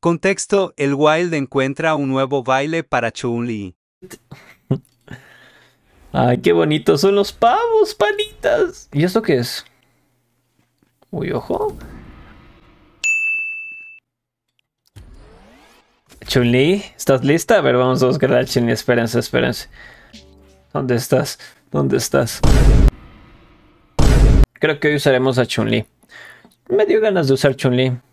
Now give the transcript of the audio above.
Contexto, el Wild encuentra un nuevo baile para Chun-Li. Ay, qué bonitos son los pavos, panitas. ¿Y esto qué es? Uy, ojo. Chun-Li, ¿estás lista? A ver, vamos a buscar a Chun-Li. Espérense, espérense. ¿Dónde estás? ¿Dónde estás? Creo que hoy usaremos a Chun-Li. Me dio ganas de usar Chun-Li.